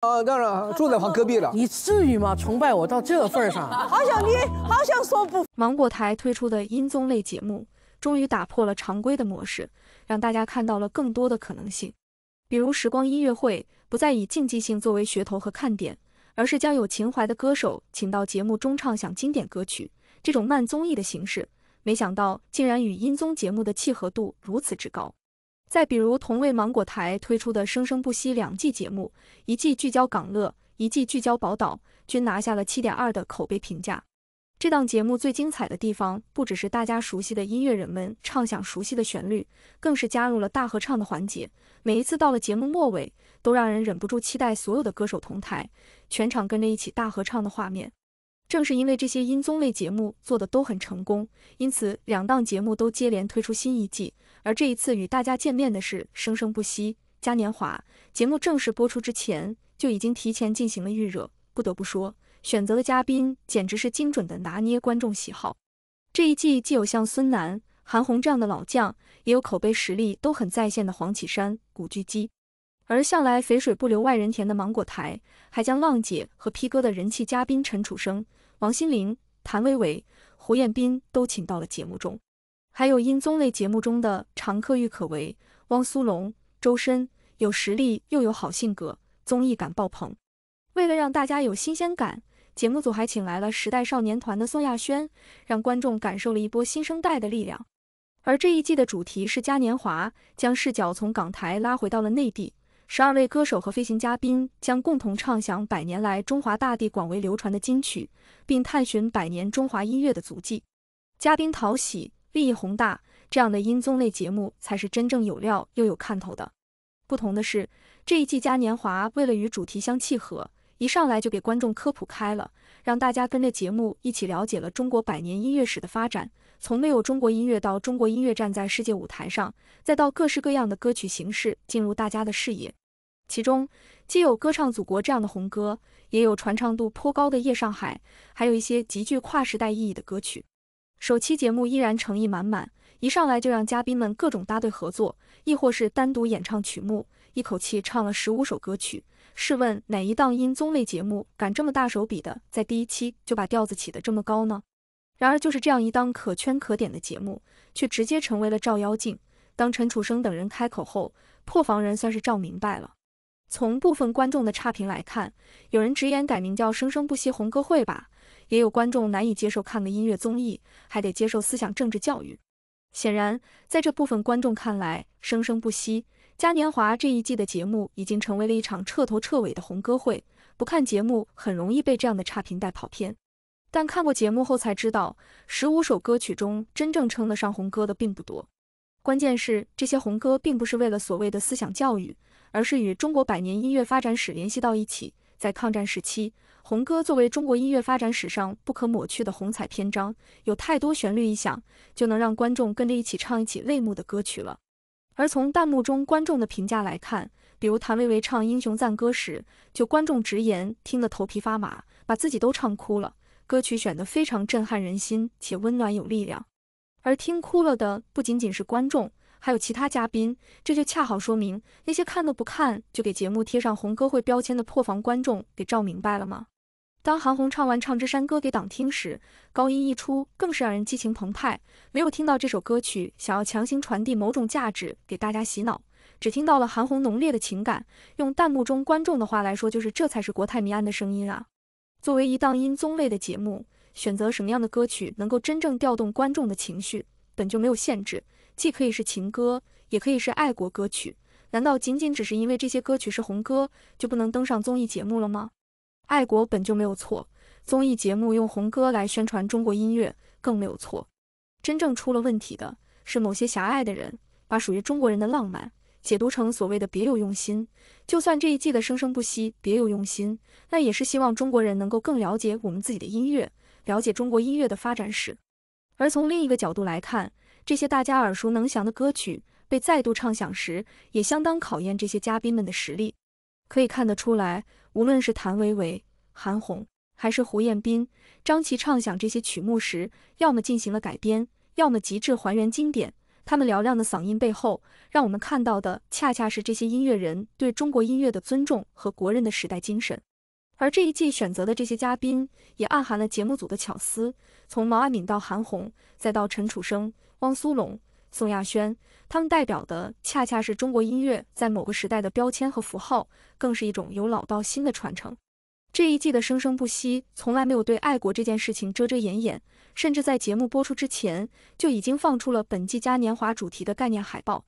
啊，当然住在旁隔壁了。你至于吗？崇拜我到这份上？好像你好像说不。芒果台推出的音综类节目，终于打破了常规的模式，让大家看到了更多的可能性。比如《时光音乐会》，不再以竞技性作为噱头和看点，而是将有情怀的歌手请到节目中唱响经典歌曲。这种慢综艺的形式，没想到竟然与音综节目的契合度如此之高。再比如，同为芒果台推出的《生生不息》两季节目，一季聚焦港乐，一季聚焦宝岛，均拿下了七点二的口碑评价。这档节目最精彩的地方，不只是大家熟悉的音乐人们唱响熟悉的旋律，更是加入了大合唱的环节。每一次到了节目末尾，都让人忍不住期待所有的歌手同台，全场跟着一起大合唱的画面。正是因为这些音综类节目做的都很成功，因此两档节目都接连推出新一季。而这一次与大家见面的是《生生不息》嘉年华节目，正式播出之前就已经提前进行了预热。不得不说，选择的嘉宾简直是精准的拿捏观众喜好。这一季既有像孙楠、韩红这样的老将，也有口碑实力都很在线的黄绮珊、古巨基。而向来肥水不流外人田的芒果台，还将浪姐和 P 哥的人气嘉宾陈楚生。王心凌、谭维维、胡彦斌都请到了节目中，还有音综类节目中的常客郁可唯、汪苏泷、周深，有实力又有好性格，综艺感爆棚。为了让大家有新鲜感，节目组还请来了时代少年团的宋亚轩，让观众感受了一波新生代的力量。而这一季的主题是嘉年华，将视角从港台拉回到了内地。十二位歌手和飞行嘉宾将共同唱响百年来中华大地广为流传的金曲，并探寻百年中华音乐的足迹。嘉宾讨喜，利益宏大，这样的音综类节目才是真正有料又有看头的。不同的是，这一季嘉年华为了与主题相契合，一上来就给观众科普开了，让大家跟着节目一起了解了中国百年音乐史的发展，从没有中国音乐到中国音乐站在世界舞台上，再到各式各样的歌曲形式进入大家的视野。其中既有《歌唱祖国》这样的红歌，也有传唱度颇高的《夜上海》，还有一些极具跨时代意义的歌曲。首期节目依然诚意满满，一上来就让嘉宾们各种搭队合作，亦或是单独演唱曲目，一口气唱了十五首歌曲。试问哪一档音综类节目敢这么大手笔的，在第一期就把调子起的这么高呢？然而就是这样一档可圈可点的节目，却直接成为了照妖镜。当陈楚生等人开口后，破防人算是照明白了。从部分观众的差评来看，有人直言改名叫《生生不息红歌会》吧，也有观众难以接受看个音乐综艺还得接受思想政治教育。显然，在这部分观众看来，《生生不息嘉年华》这一季的节目已经成为了一场彻头彻尾的红歌会，不看节目很容易被这样的差评带跑偏。但看过节目后才知道，十五首歌曲中真正称得上红歌的并不多，关键是这些红歌并不是为了所谓的思想教育。而是与中国百年音乐发展史联系到一起。在抗战时期，红歌作为中国音乐发展史上不可抹去的红彩篇章，有太多旋律一响，就能让观众跟着一起唱一起泪目的歌曲了。而从弹幕中观众的评价来看，比如谭维维唱《英雄赞歌》时，就观众直言听得头皮发麻，把自己都唱哭了。歌曲选得非常震撼人心且温暖有力量，而听哭了的不仅仅是观众。还有其他嘉宾，这就恰好说明那些看都不看就给节目贴上红歌会标签的破防观众给照明白了吗？当韩红唱完《唱支山歌给党听》时，高音一出，更是让人激情澎湃。没有听到这首歌曲，想要强行传递某种价值给大家洗脑，只听到了韩红浓烈的情感。用弹幕中观众的话来说，就是这才是国泰民安的声音啊！作为一档音综类的节目，选择什么样的歌曲能够真正调动观众的情绪，本就没有限制。既可以是情歌，也可以是爱国歌曲。难道仅仅只是因为这些歌曲是红歌，就不能登上综艺节目了吗？爱国本就没有错，综艺节目用红歌来宣传中国音乐更没有错。真正出了问题的是某些狭隘的人，把属于中国人的浪漫解读成所谓的别有用心。就算这一季的《生生不息》别有用心，那也是希望中国人能够更了解我们自己的音乐，了解中国音乐的发展史。而从另一个角度来看，这些大家耳熟能详的歌曲被再度唱响时，也相当考验这些嘉宾们的实力。可以看得出来，无论是谭维维、韩红，还是胡彦斌、张琪唱响这些曲目时，要么进行了改编，要么极致还原经典。他们嘹亮的嗓音背后，让我们看到的恰恰是这些音乐人对中国音乐的尊重和国人的时代精神。而这一季选择的这些嘉宾，也暗含了节目组的巧思。从毛阿敏到韩红，再到陈楚生、汪苏泷、宋亚轩，他们代表的恰恰是中国音乐在某个时代的标签和符号，更是一种由老到新的传承。这一季的生生不息，从来没有对爱国这件事情遮遮掩掩，甚至在节目播出之前，就已经放出了本季嘉年华主题的概念海报。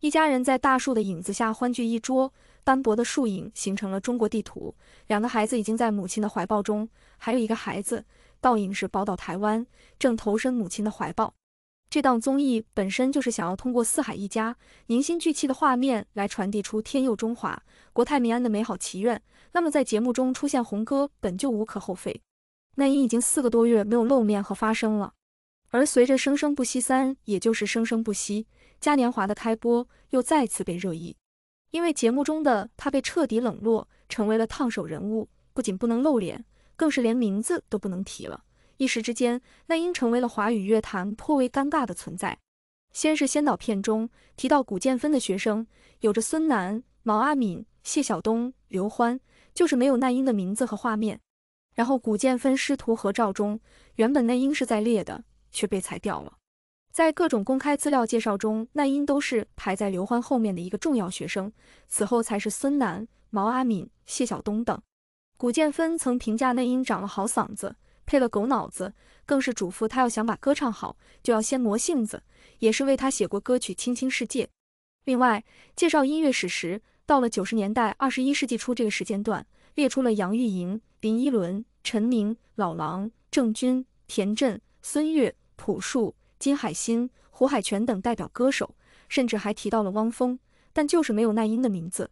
一家人在大树的影子下欢聚一桌，斑驳的树影形成了中国地图。两个孩子已经在母亲的怀抱中，还有一个孩子倒影是宝岛台湾，正投身母亲的怀抱。这档综艺本身就是想要通过四海一家、凝心聚气的画面来传递出天佑中华、国泰民安的美好祈愿。那么在节目中出现红歌本就无可厚非。那英已经四个多月没有露面和发声了。而随着《生生不息三》，也就是《生生不息》嘉年华的开播，又再次被热议。因为节目中的他被彻底冷落，成为了烫手人物，不仅不能露脸，更是连名字都不能提了。一时之间，那英成为了华语乐坛颇为尴尬的存在。先是先导片中提到古建芬的学生有着孙楠、毛阿敏、谢晓东、刘欢，就是没有那英的名字和画面。然后古建芬师徒合照中，原本那英是在列的。却被裁掉了。在各种公开资料介绍中，那英都是排在刘欢后面的一个重要学生，此后才是孙楠、毛阿敏、谢晓东等。古建芬曾评价那英长了好嗓子，配了狗脑子，更是嘱咐他要想把歌唱好，就要先磨性子。也是为他写过歌曲《青青世界》。另外，介绍音乐史时，到了九十年代、二十一世纪初这个时间段，列出了杨钰莹、林依轮、陈明、老狼、郑钧、田震、孙悦。朴树、金海心、胡海泉等代表歌手，甚至还提到了汪峰，但就是没有那英的名字。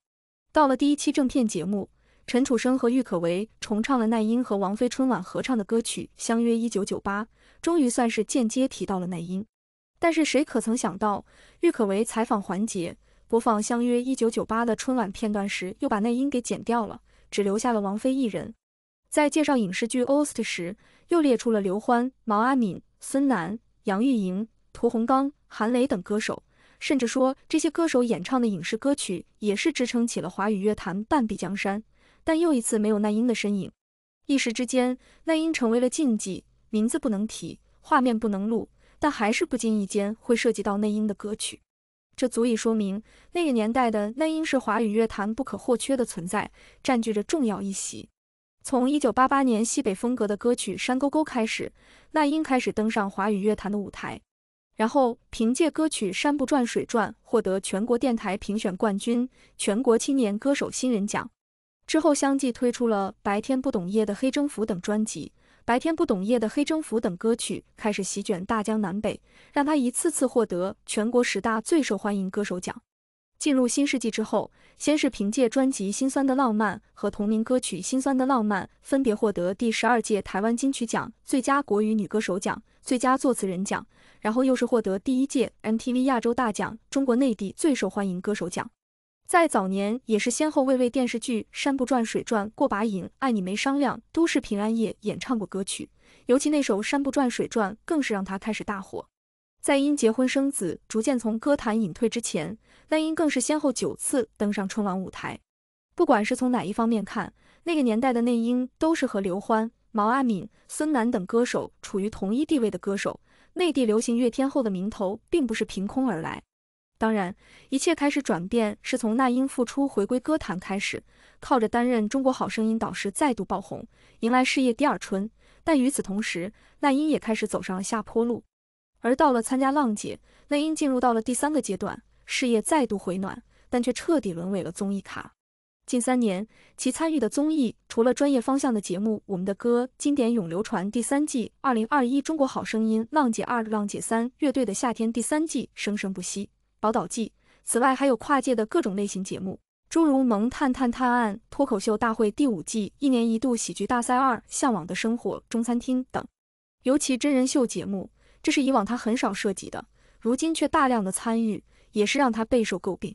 到了第一期正片节目，陈楚生和郁可唯重唱了那英和王菲春晚合唱的歌曲《相约一九九八》，终于算是间接提到了那英。但是谁可曾想到，郁可唯采访环节播放《相约一九九八》的春晚片段时，又把那英给剪掉了，只留下了王菲一人。在介绍影视剧 OST 时，又列出了刘欢、毛阿敏。孙楠、杨钰莹、屠洪刚、韩磊等歌手，甚至说这些歌手演唱的影视歌曲也是支撑起了华语乐坛半壁江山。但又一次没有那英的身影，一时之间，那英成为了禁忌，名字不能提，画面不能录，但还是不经意间会涉及到那英的歌曲。这足以说明那个年代的那英是华语乐坛不可或缺的存在，占据着重要一席。从一九八八年西北风格的歌曲《山沟沟》开始，那英开始登上华语乐坛的舞台。然后凭借歌曲《山不转水转》获得全国电台评选冠军、全国青年歌手新人奖。之后相继推出了《白天不懂夜的黑征服》等专辑，《白天不懂夜的黑征服》等歌曲开始席卷大江南北，让他一次次获得全国十大最受欢迎歌手奖。进入新世纪之后，先是凭借专辑《心酸的浪漫》和同名歌曲《心酸的浪漫》分别获得第十二届台湾金曲奖最佳国语女歌手奖、最佳作词人奖，然后又是获得第一届 MTV 亚洲大奖中国内地最受欢迎歌手奖。在早年，也是先后为为电视剧《山不转水转》、《过把瘾爱你没商量》、《都市平安夜》演唱过歌曲，尤其那首《山不转水转》更是让他开始大火。在因结婚生子逐渐从歌坛隐退之前，那英更是先后九次登上春晚舞台。不管是从哪一方面看，那个年代的那英都是和刘欢、毛阿敏、孙楠等歌手处于同一地位的歌手。内地流行乐天后的名头并不是凭空而来。当然，一切开始转变是从那英复出回归歌坛开始，靠着担任中国好声音导师再度爆红，迎来事业第二春。但与此同时，那英也开始走上了下坡路。而到了参加《浪姐》，那英进入到了第三个阶段，事业再度回暖，但却彻底沦为了综艺咖。近三年，其参与的综艺除了专业方向的节目《我们的歌》《经典永流传》第三季、2021《中国好声音》《浪姐二》《浪姐三》《乐队的夏天》第三季《生生不息》《宝岛季》。此外还有跨界的各种类型节目，诸如《萌探探探案》《脱口秀大会》第五季、一年一度喜剧大赛二、向往的生活、中餐厅等，尤其真人秀节目。这是以往他很少涉及的，如今却大量的参与，也是让他备受诟病。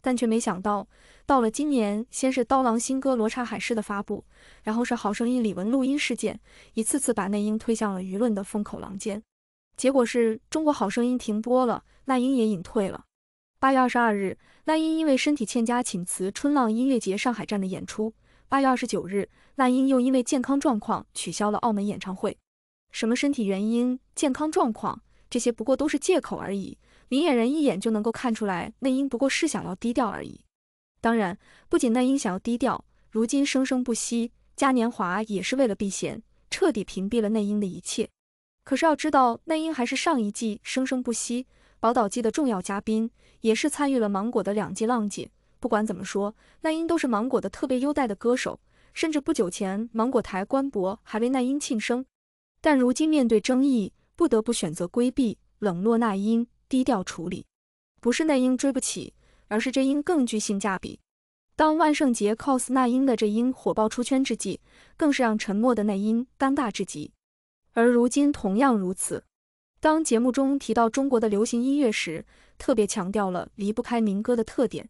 但却没想到，到了今年，先是刀郎新歌《罗刹海市》的发布，然后是好声音李玟录音事件，一次次把那英推向了舆论的风口浪尖。结果是《中国好声音》停播了，那英也隐退了。八月二十二日，那英因为身体欠佳请辞春浪音乐节上海站的演出。八月二十九日，那英又因为健康状况取消了澳门演唱会。什么身体原因、健康状况，这些不过都是借口而已。明眼人一眼就能够看出来，内因不过是想要低调而已。当然，不仅内因想要低调，如今《生生不息》嘉年华也是为了避嫌，彻底屏蔽了内因的一切。可是要知道，内因还是上一季《生生不息》宝岛季的重要嘉宾，也是参与了芒果的两季《浪姐》。不管怎么说，那英都是芒果的特别优待的歌手，甚至不久前芒果台官博还为那英庆生。但如今面对争议，不得不选择规避、冷落那英，低调处理。不是那英追不起，而是这英更具性价比。当万圣节 cos 那英的这英火爆出圈之际，更是让沉默的那英尴尬至极。而如今同样如此。当节目中提到中国的流行音乐时，特别强调了离不开民歌的特点。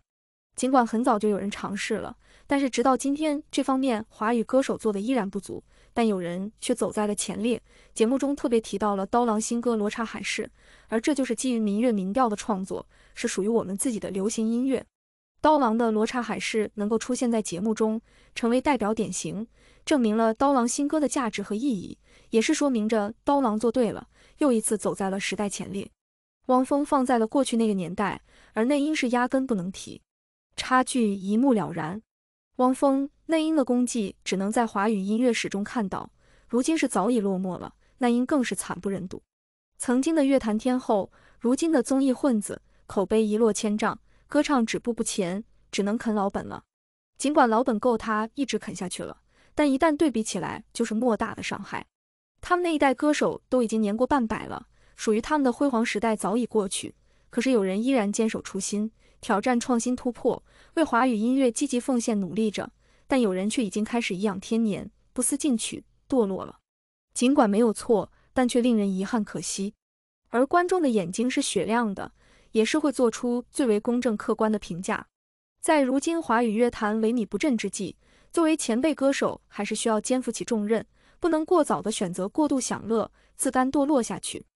尽管很早就有人尝试了，但是直到今天，这方面华语歌手做的依然不足。但有人却走在了前列，节目中特别提到了刀郎新歌《罗刹海市》，而这就是基于民乐民调的创作，是属于我们自己的流行音乐。刀郎的《罗刹海市》能够出现在节目中，成为代表典型，证明了刀郎新歌的价值和意义，也是说明着刀郎做对了，又一次走在了时代前列。汪峰放在了过去那个年代，而内因是压根不能提，差距一目了然。汪峰。那英的功绩只能在华语音乐史中看到，如今是早已落寞了。那英更是惨不忍睹，曾经的乐坛天后，如今的综艺混子，口碑一落千丈，歌唱止步不前，只能啃老本了。尽管老本够他一直啃下去了，但一旦对比起来，就是莫大的伤害。他们那一代歌手都已经年过半百了，属于他们的辉煌时代早已过去。可是有人依然坚守初心，挑战创新突破，为华语音乐积极奉献努力着。但有人却已经开始颐养天年，不思进取，堕落了。尽管没有错，但却令人遗憾可惜。而观众的眼睛是雪亮的，也是会做出最为公正客观的评价。在如今华语乐坛萎靡不振之际，作为前辈歌手，还是需要肩负起重任，不能过早的选择过度享乐，自甘堕落下去。